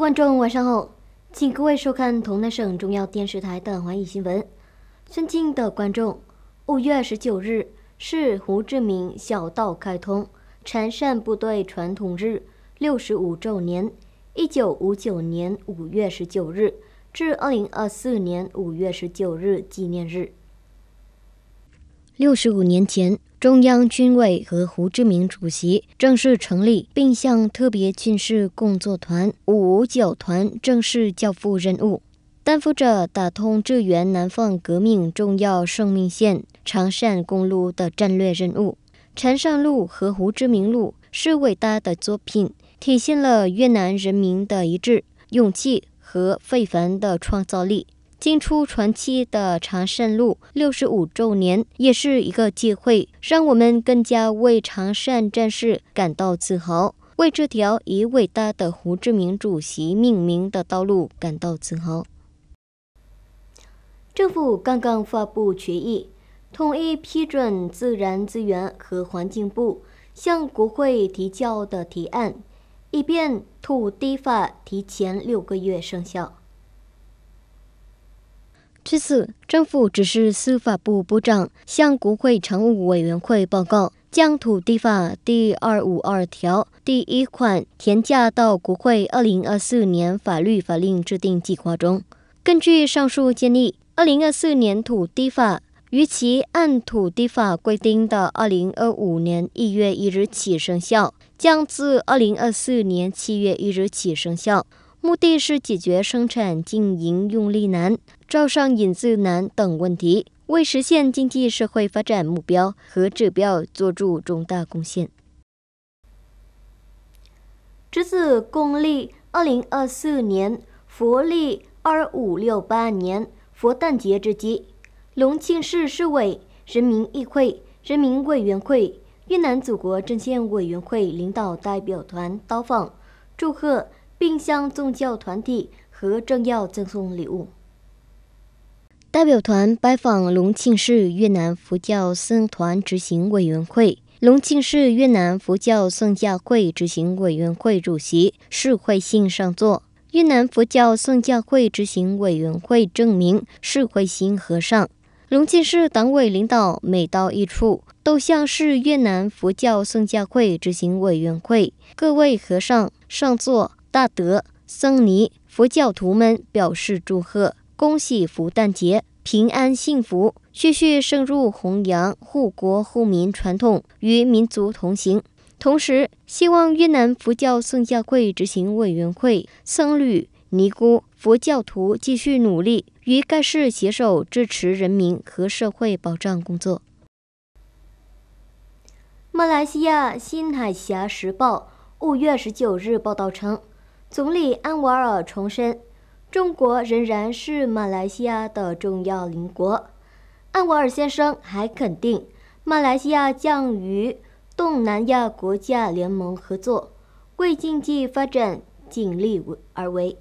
观众晚上好，请各位收看同奈省中央电视台《的环宇新闻》。尊敬的观众，五月十九日是胡志明小道开通、参战部队传统日六十五周年（一九五九年五月十九日至二零二四年五月十九日纪念日）。六十五年前。中央军委和胡志明主席正式成立，并向特别军事工作团五五九团正式交付任务，担负着打通支援南方革命重要生命线——长山公路的战略任务。长山路和胡志明路是伟大的作品，体现了越南人民的一致勇气和非凡的创造力。进出传奇的长胜路六十五周年也是一个机会，让我们更加为长胜战士感到自豪，为这条以伟大的胡志明主席命名的道路感到自豪。政府刚刚发布决议，统一批准自然资源和环境部向国会提交的提案，以便土地法提前六个月生效。据此，政府指示司法部部长向国会常务委员会报告，将土地法第二五二条第一款添加到国会二零二四年法律法令制定计划中。根据上述建议，二零二四年土地法与其按土地法规定的二零二五年一月一日起生效，将自二零二四年七月一日起生效。目的是解决生产经营用力难、招商引资难等问题，为实现经济社会发展目标和指标作出重大贡献。这是公历二零二四年佛历二五六八年佛诞节之际，隆庆市市委、人民议会、人民委员会、越南祖国政协委员会领导代表团到访，祝贺。并向宗教团体和政要赠送礼物。代表团拜访隆庆市越南佛教僧团执行委员会、隆庆市越南佛教僧教会执行委员会主席释慧信上座。越南佛教僧教会执行委员会证明释慧信和尚。隆庆市党委领导每到一处，都向是越南佛教僧教会执行委员会各位和尚上座。大德僧尼佛教徒们表示祝贺，恭喜福诞节，平安幸福，续续深入弘扬护国护民传统，与民族同行。同时，希望越南佛教圣教会执行委员会、僧侣、尼姑、佛教徒继续努力，与盖世携手支持人民和社会保障工作。马来西亚《新海峡时报》五月十九日报道称。总理安瓦尔重申，中国仍然是马来西亚的重要邻国。安瓦尔先生还肯定，马来西亚将与东南亚国家联盟合作，为经济发展尽力而为。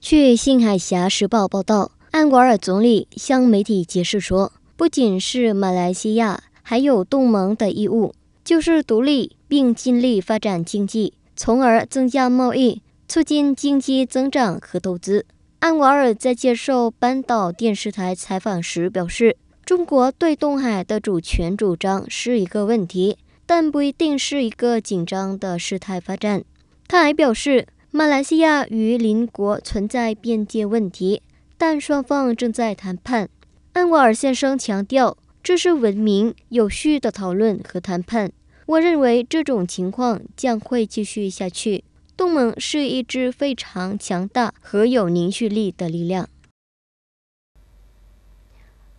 据《新海峡时报》报道，安瓦尔总理向媒体解释说，不仅是马来西亚，还有东盟的义务，就是独立并尽力发展经济。从而增加贸易，促进经济增长和投资。安瓦尔在接受半岛电视台采访时表示：“中国对东海的主权主张是一个问题，但不一定是一个紧张的事态发展。”他还表示，马来西亚与邻国存在边界问题，但双方正在谈判。安瓦尔先生强调，这是文明、有序的讨论和谈判。我认为这种情况将会继续下去。东盟是一支非常强大和有凝聚力的力量。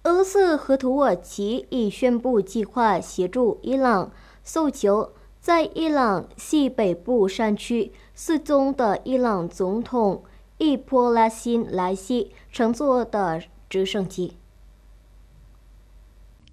俄罗斯和土耳其已宣布计划协助伊朗搜救在伊朗西北部山区失踪的伊朗总统易波拉辛莱西乘坐的直升机。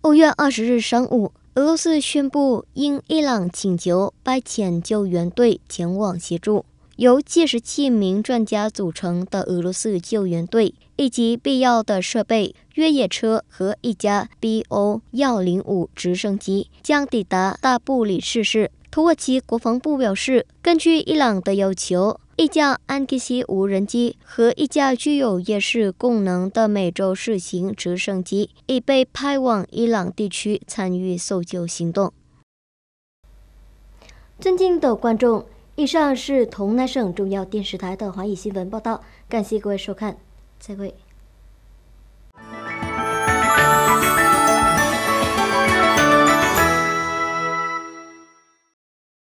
五月二十日，上午。俄罗斯宣布，应伊朗请求派遣救援队前往协助。由七十七名专家组成的俄罗斯救援队，以及必要的设备、越野车和一架 B O 幺零五直升机，将抵达大布里市市。土耳其国防部表示，根据伊朗的要求。一架安吉西无人机和一架具有夜视功能的美洲狮型直升机已被派往伊朗地区参与搜救行动。尊敬的观众，以上是同南省中央电视台的华语新闻报道，感谢各位收看，再会。